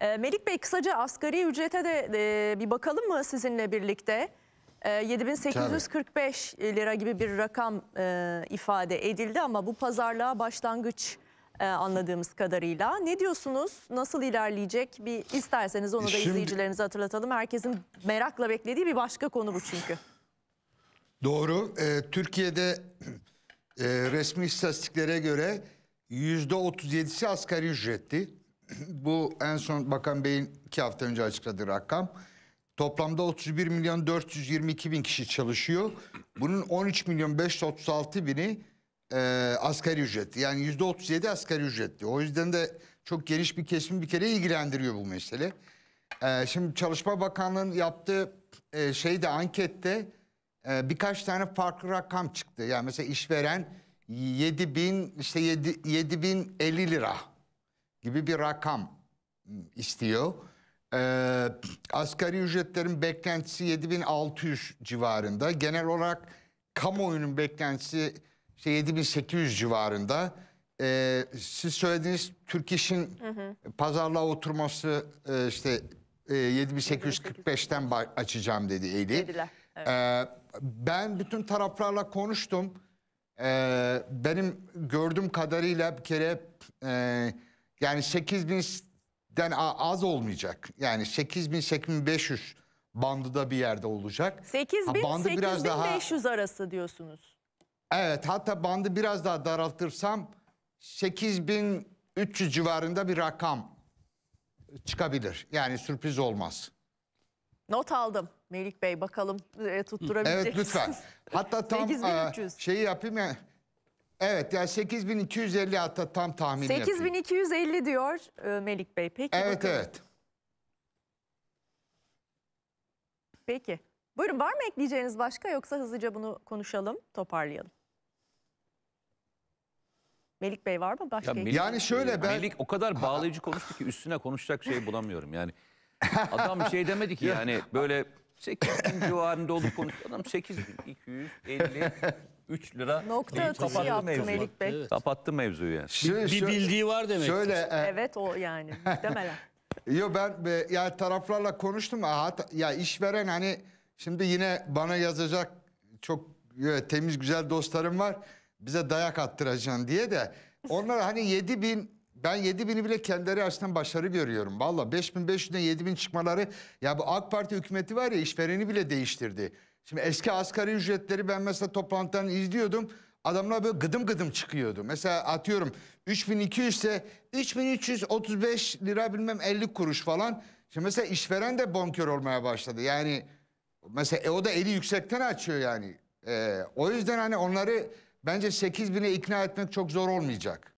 Ee, Melik Bey kısaca asgari ücrete de e, bir bakalım mı sizinle birlikte? E, ee, 7845 lira gibi bir rakam e, ifade edildi ama bu pazarlığa başlangıç e, anladığımız kadarıyla. Ne diyorsunuz? Nasıl ilerleyecek? Bir isterseniz onu da Şimdi, izleyicilerimize hatırlatalım. Herkesin merakla beklediği bir başka konu bu çünkü. Doğru. E, Türkiye'de e, resmi istatistiklere göre %37'si asgari ücretti. bu en son Bakan Bey'in iki hafta önce açıkladığı rakam. Toplamda 31 milyon 422 bin kişi çalışıyor. Bunun 13 milyon 536 bini e, asgari ücretli. Yani yüzde 37 asgari ücretli. O yüzden de çok geniş bir kesim bir kere ilgilendiriyor bu mesele. E, şimdi Çalışma Bakanlığı'nın yaptığı e, şeyde ankette e, birkaç tane farklı rakam çıktı. Yani mesela işveren 7 bin işte 7, 7 bin 50 lira gibi bir rakam ıı, istiyor. Ee, asgari ücretlerin beklentisi 7600 civarında. Genel olarak kamuoyunun beklentisi işte 7800 civarında. Ee, siz söylediğiniz Türk İş'in pazarlığa oturması e, işte 7845'ten e, açacağım dedi Eli. Dediler, evet. Ee, ben bütün taraflarla konuştum. Ee, benim gördüğüm kadarıyla bir kere... E, yani 8 bin'den az olmayacak. Yani 8 bin 8500 bandıda bir yerde olacak. 8 bin 8000 bin daha... arası diyorsunuz. Evet hatta bandı biraz daha daraltırsam 8300 civarında bir rakam çıkabilir. Yani sürpriz olmaz. Not aldım Melik Bey bakalım e, tutturabilecek Evet lütfen. Hatta tam e, şeyi yapayım ya. Yani. Evet yani 8250 hatta tam tahmin yapayım. 8250 diyor e, Melik Bey. Peki Evet bakın. evet. Peki. Buyurun var mı ekleyeceğiniz başka yoksa hızlıca bunu konuşalım, toparlayalım. Melik Bey var mı başka? Ya Melik- Yani şöyle ben- Melik o kadar bağlayıcı konuştu ki üstüne konuşacak şey bulamıyorum yani. Adam bir şey demedi ki yani böyle 8000 civarında olup konuştu. Adam 8250 3 lira Nokta atışı kapattı yaptı mevzuyu. Melik Bey. Evet. Kapattı mevzuyu yani. Şöyle- Bir şöyle- bildiği var demek. Şöyle e, Evet o yani muhtemelen. Yo ben e, ya taraflarla konuştum. Ha, ya işveren hani şimdi yine bana yazacak çok e, temiz güzel dostlarım var. Bize dayak attıracaksın diye de. Onlar hani 7000 bin ben bini bile kendileri açısından başarı görüyorum. Valla 5500'den bin çıkmaları ya bu AK Parti hükümeti var ya işvereni bile değiştirdi. Şimdi eski asgari ücretleri ben mesela toplantıdan izliyordum. Adamlar böyle gıdım gıdım çıkıyordu. Mesela atıyorum 3200 ise 3335 lira bilmem 50 kuruş falan. Şimdi mesela işveren de bonkör olmaya başladı. Yani mesela e, o da eli yüksekten açıyor yani. Ee, o yüzden hani onları bence 8000'e ikna etmek çok zor olmayacak.